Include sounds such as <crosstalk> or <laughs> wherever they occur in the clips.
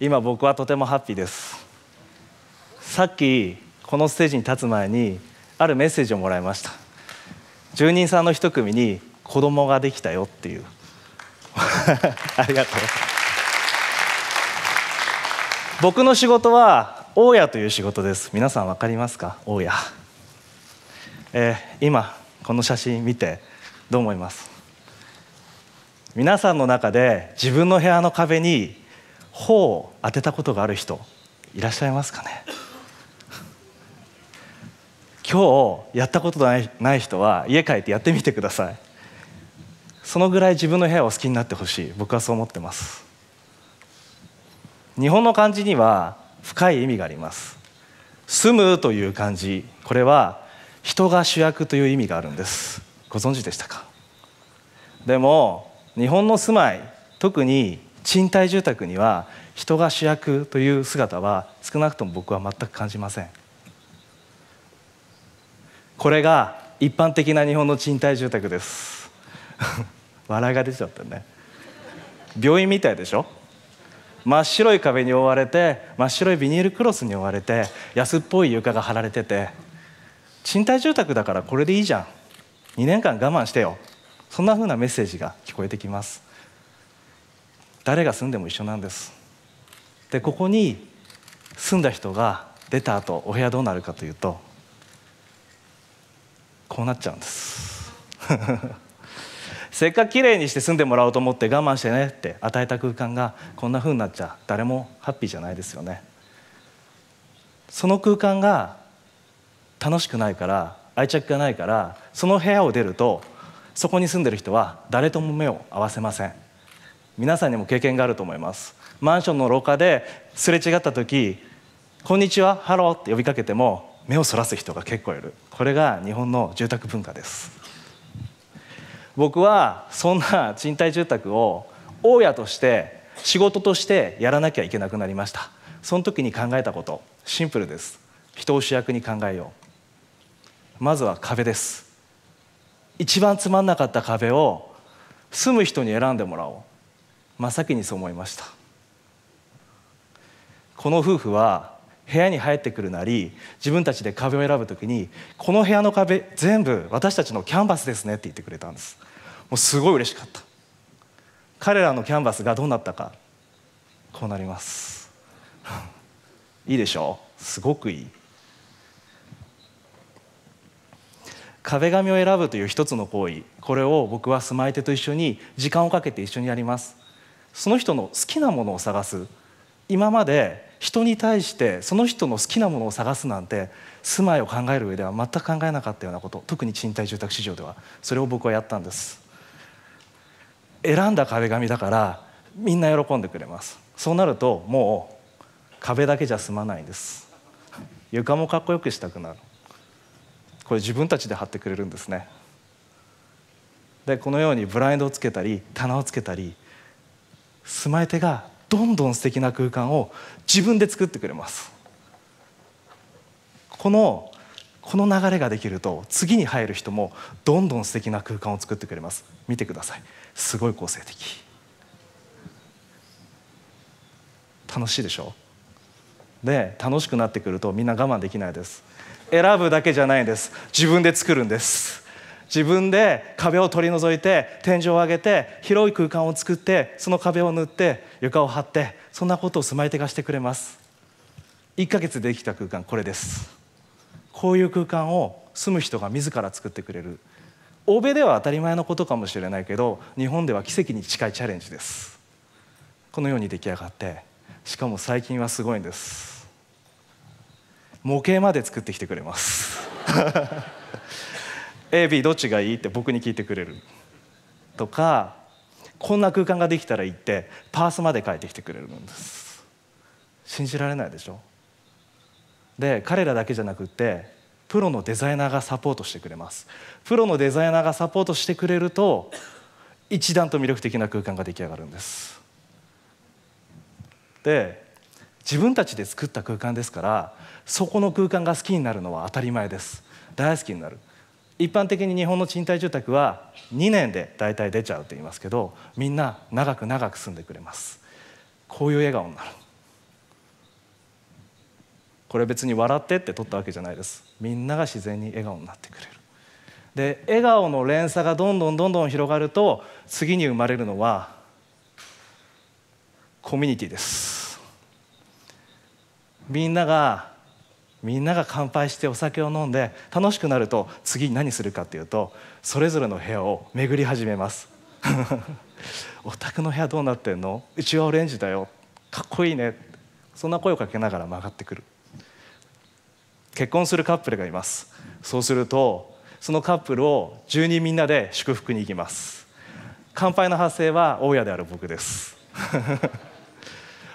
今僕はとてもハッピーですさっきこのステージに立つ前にあるメッセージをもらいました住人さんの一組に子供ができたよっていう <laughs> ありがとう僕の仕事は大家という仕事です皆さん分かりますか大家、えー、今この写真見てどう思います皆さんの中で自分の部屋の壁に頬を当てたことがある人いらっしゃいますかね今日やったことないない人は家帰ってやってみてくださいそのぐらい自分の部屋を好きになってほしい僕はそう思ってます日本の漢字には深い意味があります住むという漢字これは人が主役という意味があるんですご存知でしたかでも日本の住まい特に賃貸住宅には人が主役という姿は少なくとも僕は全く感じませんこれが一般的な日本の賃貸住宅です <laughs> 笑いが出ちゃったね病院みたいでしょ真っ白い壁に覆われて真っ白いビニールクロスに覆われて安っぽい床が張られてて賃貸住宅だからこれでいいじゃん2年間我慢してよそんなふうなメッセージが聞こえてきます誰が住んでも一緒なんですでここに住んだ人が出た後お部屋どうなるかというとこうなっちゃうんです <laughs> せっかくきれいにして住んでもらおうと思って我慢してねって与えた空間がこんなふうになっちゃ誰もハッピーじゃないですよねその空間が楽しくないから愛着がないからその部屋を出るとそこに住んでる人は誰とも目を合わせません皆さんにも経験があると思いますマンションの廊下ですれ違った時「こんにちはハロー」って呼びかけても目をそらす人が結構いるこれが日本の住宅文化です僕はそんな賃貸住宅を大家として仕事としてやらなきゃいけなくなりましたその時に考えたことシンプルです人を主役に考えようまずは壁です一番つまんなかった壁を住む人に選んでもらおう真っ先にそう思いましたこの夫婦は部屋に入ってくるなり自分たちで壁を選ぶ時にこの部屋の壁全部私たちのキャンバスですねって言ってくれたんですもうすごい嬉しかった彼らのキャンバスがどうなったかこうなります <laughs> いいでしょうすごくいい壁紙を選ぶという一つの行為これを僕は住まい手と一緒に時間をかけて一緒にやりますその人の好きなものを探す今まで人に対してその人の好きなものを探すなんて住まいを考える上では全く考えなかったようなこと特に賃貸住宅市場ではそれを僕はやったんです選んだ壁紙だからみんな喜んでくれますそうなるともう壁だけじゃ済まないんです床もかっこよくしたくなるこれ自分たちで貼ってくれるんですねでこのようにブラインドをつけたり棚をつけたり住まい手がどんどん素敵な空間を自分で作ってくれますこのこの流れができると次に入る人もどんどん素敵な空間を作ってくれます見てくださいすごい個性的楽しいでしょで楽しくなってくるとみんな我慢できないです選ぶだけじゃないんです自分で作るんです自分で壁を取り除いて天井を上げて広い空間を作ってその壁を塗って床を張ってそんなことを住まい手がしてくれます1ヶ月でできた空間これですこういう空間を住む人が自ら作ってくれる欧米では当たり前のことかもしれないけど日本では奇跡に近いチャレンジですこのように出来上がってしかも最近はすごいんです模型まで作ってきてくれます AB どっちがいいって僕に聞いてくれるとかこんな空間ができたらいいってパースまで書いてきてくれるんです信じられないでしょで彼らだけじゃなくてプロのデザイナーがサポートしてくれますプロのデザイナーがサポートしてくれると一段と魅力的な空間が出来上がるんですで自分たちで作った空間ですからそこの空間が好きになるのは当たり前です大好きになる一般的に日本の賃貸住宅は2年で大体出ちゃうと言いますけどみんな長く長く住んでくれますこういう笑顔になるこれ別に笑ってって撮ったわけじゃないですみんなが自然に笑顔になってくれるで笑顔の連鎖がどんどんどんどん広がると次に生まれるのはコミュニティですみんながみんなが乾杯してお酒を飲んで楽しくなると次何するかっていうとそれぞれの部屋を巡り始めます <laughs> お宅の部屋どうなってんのうちはオレンジだよかっこいいねそんな声をかけながら曲がってくる結婚するカップルがいますそうするとそのカップルを住人みんなで祝福に行きます乾杯の発声は大家である僕です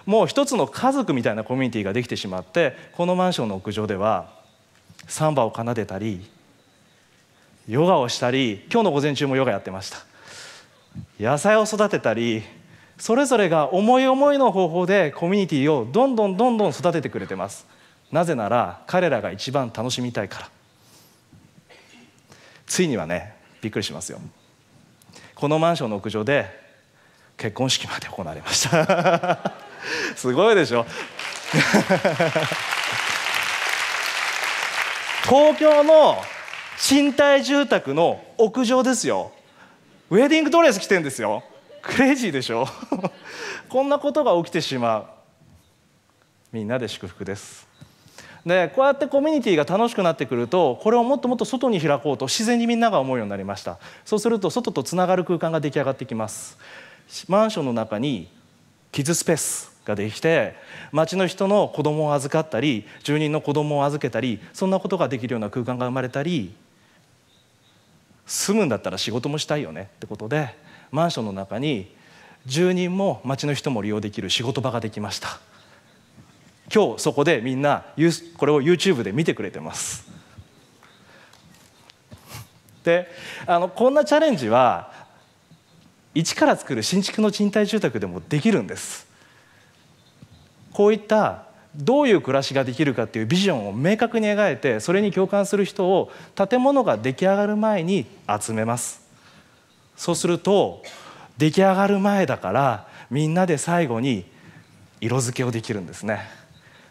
もう一つの家族みたいなコミュニティができてしまってこのマンションの屋上ではサンバを奏でたりヨガをしたり今日の午前中もヨガやってました野菜を育てたりそれぞれが思い思いの方法でコミュニティをどんどんどんどん育ててくれてますなぜなら彼らが一番楽しみたいからついにはねびっくりしますよこのマンションの屋上で結婚式まで行われましたすごいでしょ <laughs> 東京の賃貸住宅の屋上ですよウェディングドレス着てんですよクレイジーでしょ <laughs> こんなことが起きてしまうみんなで祝福ですでこうやってコミュニティが楽しくなってくるとこれをもっともっと外に開こうと自然にみんなが思うようになりましたそうすると外とつながる空間が出来上がってきますマンションの中にキッズスペースができて町の人の子供を預かったり住人の子供を預けたりそんなことができるような空間が生まれたり住むんだったら仕事もしたいよねってことでマンションの中に住人も町の人も利用できる仕事場ができました今日そこでみんなこれを YouTube で見てくれてますであのこんなチャレンジは一から作る新築の賃貸住宅でもできるんですこういったどういう暮らしができるかっていうビジョンを明確に描いてそれに共感する人を建物が出来上がる前に集めますそうすると出来上がる前だからみんなで最後に色付けをできるんですね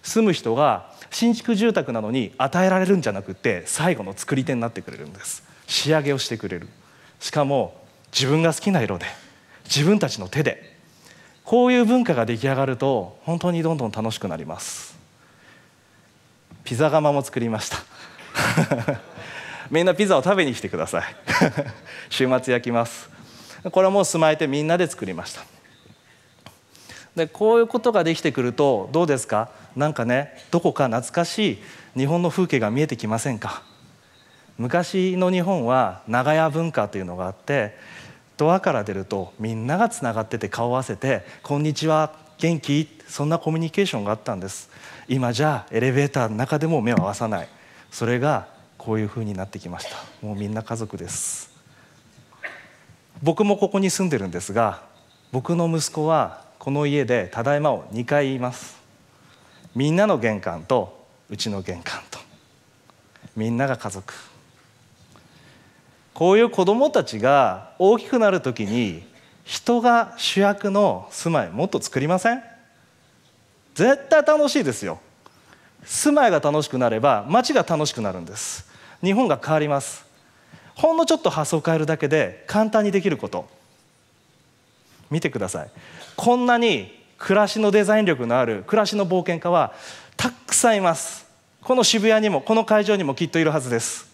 住む人が新築住宅なのに与えられるんじゃなくて最後の作り手になってくれるんです仕上げをしてくれるしかも自分が好きな色で自分たちの手でこういう文化が出来上がると本当にどんどん楽しくなりますピザ窯も作りました <laughs> みんなピザを食べに来てください <laughs> 週末焼きますこれも住まいてみんなで作りましたでこういうことができてくるとどうですかなんかねどこか懐かしい日本の風景が見えてきませんか昔の日本は長屋文化というのがあってドアから出るとみんながつながってて顔を合わせて「こんにちは元気?」そんなコミュニケーションがあったんです今じゃエレベーターの中でも目を合わさないそれがこういうふうになってきましたもうみんな家族です僕もここに住んでるんですが僕の息子はこの家で「ただいま」を2回言いますみんなの玄関とうちの玄関とみんなが家族こういう子どもたちが大きくなるときに人が主役の住まいもっと作りません絶対楽しいですよ住まいが楽しくなれば街が楽しくなるんです日本が変わりますほんのちょっと発想を変えるだけで簡単にできること見てくださいこんなに暮らしのデザイン力のある暮らしの冒険家はたくさんいますこの渋谷にもこの会場にもきっといるはずです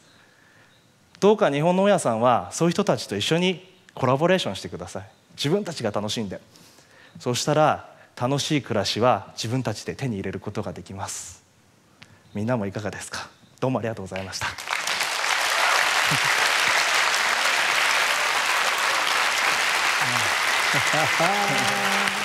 どうか日本の大家さんはそういう人たちと一緒にコラボレーションしてください自分たちが楽しんでそうしたら楽しい暮らしは自分たちで手に入れることができますみんなもいかがですかどうもありがとうございました Ha ha ha!